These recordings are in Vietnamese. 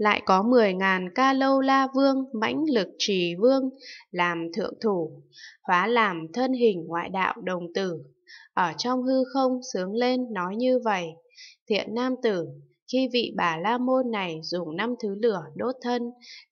lại có mười ngàn ca lâu la vương mãnh lực trì vương làm thượng thủ, hóa làm thân hình ngoại đạo đồng tử. Ở trong hư không sướng lên nói như vậy, thiện nam tử khi vị bà la môn này dùng năm thứ lửa đốt thân,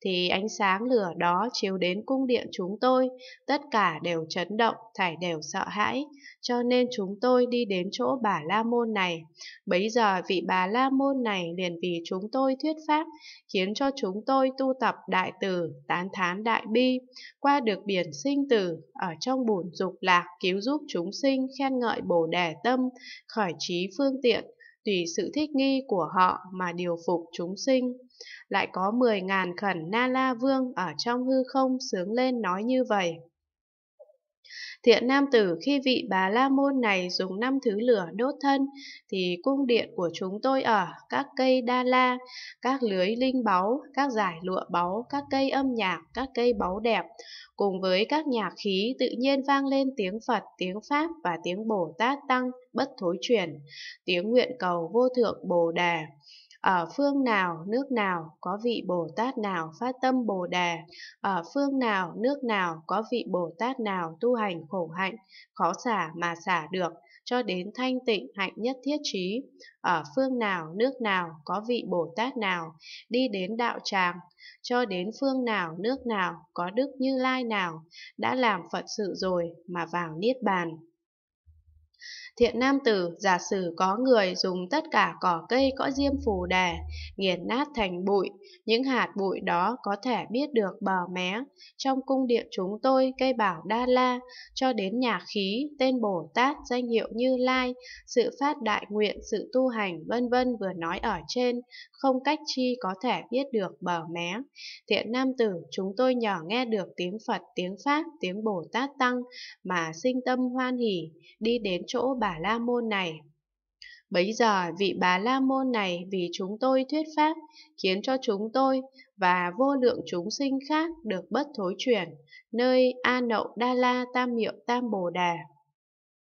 thì ánh sáng lửa đó chiếu đến cung điện chúng tôi, tất cả đều chấn động, thải đều sợ hãi, cho nên chúng tôi đi đến chỗ bà la môn này. Bấy giờ vị bà la môn này liền vì chúng tôi thuyết pháp, khiến cho chúng tôi tu tập đại từ, tán thán đại bi, qua được biển sinh tử, ở trong bùn dục lạc cứu giúp chúng sinh khen ngợi Bồ Đề Tâm, khỏi trí phương tiện, tùy sự thích nghi của họ mà điều phục chúng sinh. Lại có 10.000 khẩn Na La Vương ở trong hư không sướng lên nói như vậy. Thiện nam tử khi vị bà la môn này dùng năm thứ lửa đốt thân, thì cung điện của chúng tôi ở, các cây đa la, các lưới linh báu, các giải lụa báu, các cây âm nhạc, các cây báu đẹp, cùng với các nhạc khí tự nhiên vang lên tiếng Phật, tiếng Pháp và tiếng Bồ Tát Tăng bất thối chuyển, tiếng nguyện cầu vô thượng Bồ Đà ở phương nào nước nào có vị bồ tát nào phát tâm bồ đề ở phương nào nước nào có vị bồ tát nào tu hành khổ hạnh khó xả mà xả được cho đến thanh tịnh hạnh nhất thiết trí ở phương nào nước nào có vị bồ tát nào đi đến đạo tràng cho đến phương nào nước nào có đức như lai nào đã làm phật sự rồi mà vào niết bàn Thiện nam tử giả sử có người dùng tất cả cỏ cây cõi diêm phù đà, nghiền nát thành bụi, những hạt bụi đó có thể biết được bờ mé. Trong cung điện chúng tôi, cây bảo Đa La, cho đến nhà khí, tên Bồ Tát, danh hiệu Như Lai, sự phát đại nguyện, sự tu hành, vân vân vừa nói ở trên, không cách chi có thể biết được bờ mé. Thiện nam tử, chúng tôi nhỏ nghe được tiếng Phật, tiếng Pháp, tiếng Bồ Tát Tăng, mà sinh tâm hoan hỉ, đi đến chỗ bà bà La Môn này. Bấy giờ vị bà La Môn này vì chúng tôi thuyết pháp, khiến cho chúng tôi và vô lượng chúng sinh khác được bất thối chuyển, nơi A Nậu Đa La Tam Miệu Tam Bồ Đà.